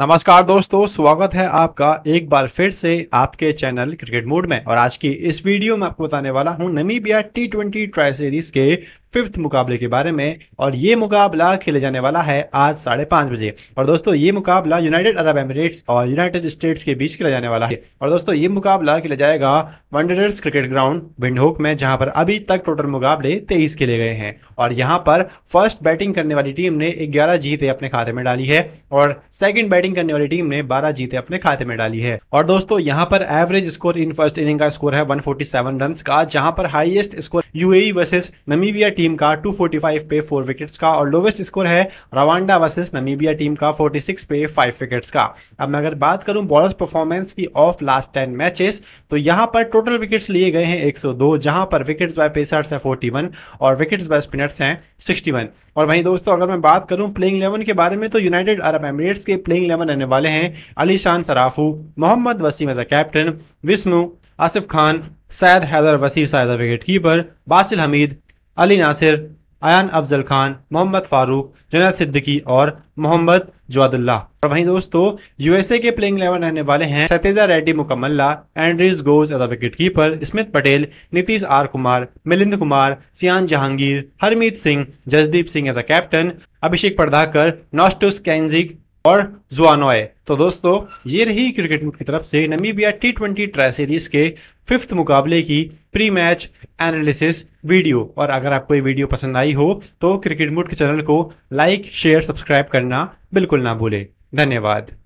नमस्कार दोस्तों स्वागत है आपका एक बार फिर से आपके चैनल क्रिकेट मूड में और आज की इस वीडियो में आपको बताने वाला हूं Namibia T twenty tri series के फिफ्थ मुकाबले के बारे में और ये मुकाबला खेले जाने वाला है आज साढ़े पाँच बजे और दोस्तों ये मुकाबला यूनाइटेड अरब एमिरेट्स और यूनाइटेड स्टेट्स के बीच खेला जाने वाला है और दोस्तों ये मुकाबला खेला जाएगा वनडरर्स क्रिकेट ग्राउंड भिंडोक में जहाँ पर अभी तक टोटल मुकाबले तेईस खेले गए हैं और यहाँ पर फर्स्ट बैटिंग करने वाली टीम ने ग्यारह जीतें अपने खाते में डाली है और सेकेंड बैटिंग करने वाली टीम ने बारह जीतें अपने खाते में डाली है और दोस्तों यहाँ पर average score in first inning का स्कोर है 147 रन का जहां पर highest score U A versus Namibia team team का 245 पे फोर विकेट्स का और लोवेस्ट स्कोर है रवांडा वर्सेस नमीबिया टीम का 46 पे फाइव विकेट्स का अब मैं अगर बात करूं बॉलर्स परफॉर्मेंस की ऑफ लास्ट टेन मैचेस तो यहां पर टोटल विकेट्स लिए गए हैं 102 जहां पर विकेट बाय पेसर्स हैं 41 और विकेट बाय स्पिनर्स हैं 61 और वहीं दोस्तों अगर मैं बात करूं प्लेइंग इलेवन के बारे में तो यूनाइटेड अरब एमिरेट्स के प्लेइंग इलेवन रहने वाले हैं Alishan Sharafu Mohammad Waseem as a captain Vishnu Asif Khan Syed Haider Wasi साइज विकेट कीपर बासिल हमीद अली नासिर आयान अफजल खान मोहम्मद फारूक जनरल सिद्दीकी और मोहम्मद जवादुल्ला और वहीं दोस्तों यूएसए के प्लेइंग इलेवन रहने वाले हैं Saiteja Reddy Mukkamalla Andries Gous as wicket keeper Smit Patel Nitish R Kumar Milind Kumar Shayan Jahangir Harmeet Singh Jasdeep Singh as a captain Abhishek Paradkar Nosthush Kenjige और जुआनोए तो दोस्तों ये रही क्रिकेट की तरफ से Namibia T twenty tri series के फिफ्थ मुकाबले की प्री मैच एनालिसिस वीडियो और अगर आपको ये वीडियो पसंद आई हो तो क्रिकेट मूड के चैनल को लाइक शेयर सब्सक्राइब करना बिल्कुल ना भूले धन्यवाद